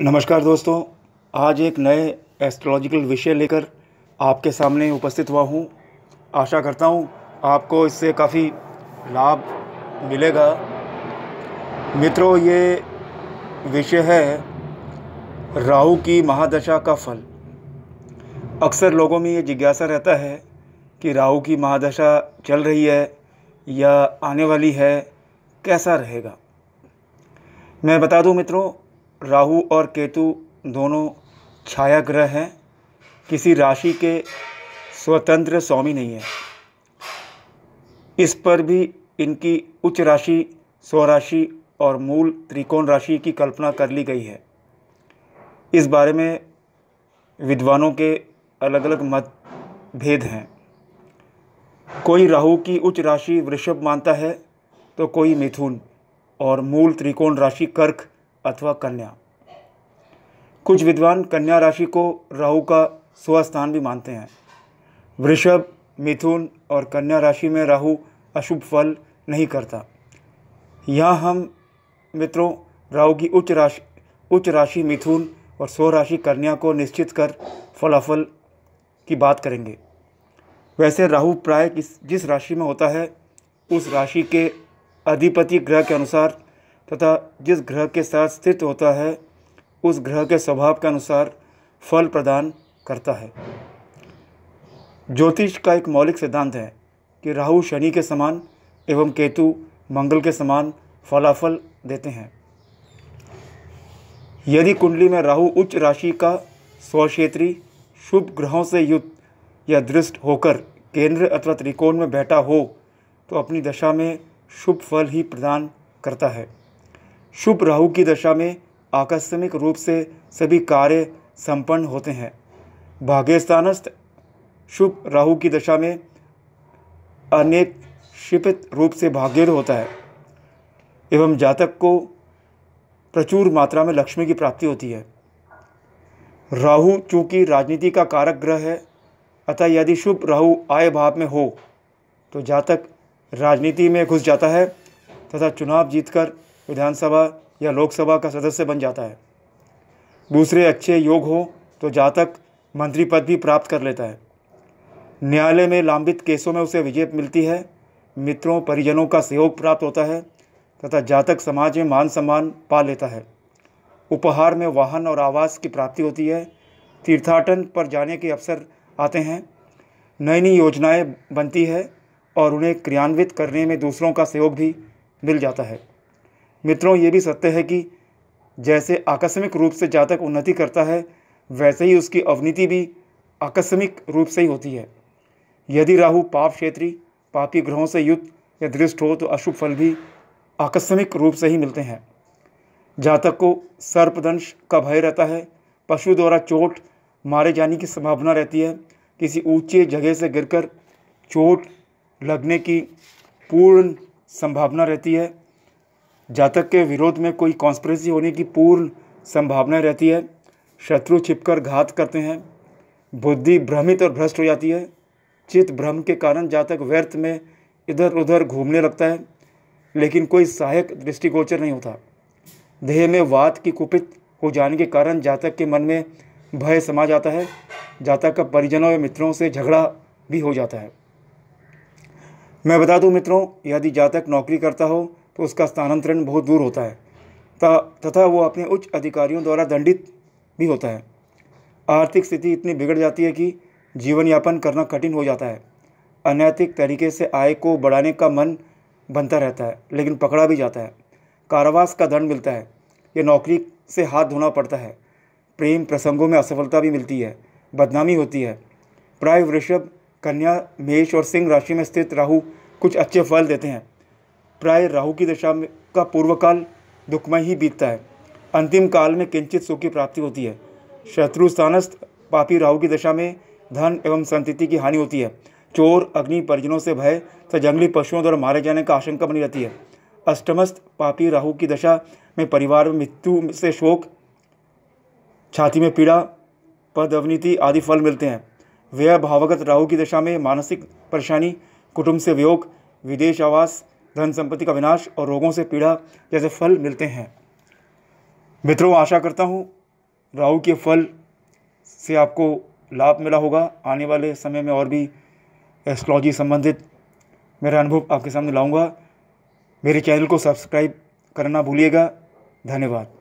नमस्कार दोस्तों आज एक नए एस्ट्रोलॉजिकल विषय लेकर आपके सामने उपस्थित हुआ हूँ आशा करता हूँ आपको इससे काफ़ी लाभ मिलेगा मित्रों ये विषय है राहु की महादशा का फल अक्सर लोगों में ये जिज्ञासा रहता है कि राहु की महादशा चल रही है या आने वाली है कैसा रहेगा मैं बता दूं मित्रों राहु और केतु दोनों छाया ग्रह हैं किसी राशि के स्वतंत्र स्वामी नहीं है इस पर भी इनकी उच्च राशि स्वराशि और मूल त्रिकोण राशि की कल्पना कर ली गई है इस बारे में विद्वानों के अलग अलग मतभेद हैं कोई राहु की उच्च राशि वृषभ मानता है तो कोई मिथुन और मूल त्रिकोण राशि कर्क अथवा कन्या कुछ विद्वान कन्या राशि को राहु का स्वस्थान भी मानते हैं वृषभ मिथुन और कन्या राशि में राहु अशुभ फल नहीं करता यहाँ हम मित्रों राहु की उच्च राशि उच्च राशि मिथुन और स्व राशि कन्या को निश्चित कर फलाफल की बात करेंगे वैसे राहु प्राय किस जिस राशि में होता है उस राशि के अधिपति ग्रह के अनुसार तथा जिस ग्रह के साथ स्थित होता है उस ग्रह के स्वभाव के अनुसार फल प्रदान करता है ज्योतिष का एक मौलिक सिद्धांत है कि राहु शनि के समान एवं केतु मंगल के समान फलाफल देते हैं यदि कुंडली में राहु उच्च राशि का स्वक्षेत्री शुभ ग्रहों से युक्त या दृष्ट होकर केंद्र अथवा त्रिकोण में बैठा हो तो अपनी दशा में शुभ फल ही प्रदान करता है शुभ राहु की दशा में आकस्मिक रूप से सभी कार्य संपन्न होते हैं भाग्यस्थानस्थ शुभ राहु की दशा में अनेक क्षिपित रूप से भाग्य होता है एवं जातक को प्रचुर मात्रा में लक्ष्मी की प्राप्ति होती है राहु चूंकि राजनीति का कारक ग्रह है अतः यदि शुभ राहु आय भाव में हो तो जातक राजनीति में घुस जाता है तथा चुनाव जीतकर विधानसभा या लोकसभा का सदस्य बन जाता है दूसरे अच्छे योग हो तो जातक मंत्री पद भी प्राप्त कर लेता है न्यायालय में लंबित केसों में उसे विजय मिलती है मित्रों परिजनों का सहयोग प्राप्त होता है तथा जातक समाज में मान सम्मान पा लेता है उपहार में वाहन और आवास की प्राप्ति होती है तीर्थाटन पर जाने के अवसर आते हैं नई नई योजनाएं बनती है और उन्हें क्रियान्वित करने में दूसरों का सहयोग भी मिल जाता है मित्रों ये भी सत्य है कि जैसे आकस्मिक रूप से जातक उन्नति करता है वैसे ही उसकी अवनीति भी आकस्मिक रूप से ही होती है यदि राहु पाप क्षेत्री पापी ग्रहों से युक्त या दृष्ट हो तो अशुभ फल भी आकस्मिक रूप से ही मिलते हैं जातक को सर्पदंश का भय रहता है पशु द्वारा चोट मारे जाने की संभावना रहती है किसी ऊंचे जगह से गिरकर चोट लगने की पूर्ण संभावना रहती है जातक के विरोध में कोई कॉन्स्परेसी होने की पूर्ण संभावना रहती है शत्रु छिपकर घात करते हैं बुद्धि भ्रमित और भ्रष्ट हो जाती है चित्त भ्रम के कारण जातक व्यर्थ में इधर उधर घूमने लगता है लेकिन कोई सहायक दृष्टिगोचर नहीं होता देह में वात की कुपित हो जाने के कारण जातक के मन में भय समा जाता है जातक का परिजनों या मित्रों से झगड़ा भी हो जाता है मैं बता दूं मित्रों यदि जातक नौकरी करता हो तो उसका स्थानांतरण बहुत दूर होता है तथा वो अपने उच्च अधिकारियों द्वारा दंडित भी होता है आर्थिक स्थिति इतनी बिगड़ जाती है कि जीवन यापन करना कठिन हो जाता है अनैतिक तरीके से आय को बढ़ाने का मन बनता रहता है लेकिन पकड़ा भी जाता है कारावास का दंड मिलता है या नौकरी से हाथ धोना पड़ता है प्रेम प्रसंगों में असफलता भी मिलती है बदनामी होती है प्राय वृषभ कन्या मेष और सिंह राशि में स्थित राहु कुछ अच्छे फल देते हैं प्राय राहु की दशा में का पूर्वकाल दुखमय ही बीतता है अंतिम काल में किंचित सुख की प्राप्ति होती है शत्रु स्थानस्थ पापी राहु की दशा में धन एवं संतति की हानि होती है चोर अग्नि परिजनों से भय तथा जंगली पशुओं द्वारा मारे जाने का आशंका बनी रहती है अष्टमस्थ पापी राहु की दशा में परिवार में मृत्यु से शोक छाती में पीड़ा पद अवनीति आदि फल मिलते हैं व्यय भावगत राहु की दशा में मानसिक परेशानी कुटुंब से वियोग विदेश आवास धन संपत्ति का विनाश और रोगों से पीड़ा जैसे फल मिलते हैं मित्रों आशा करता हूँ राहु के फल से आपको लाभ मिला होगा आने वाले समय में और भी एस्ट्रोलॉजी संबंधित मेरा अनुभव आपके सामने लाऊंगा मेरे चैनल को सब्सक्राइब करना भूलिएगा धन्यवाद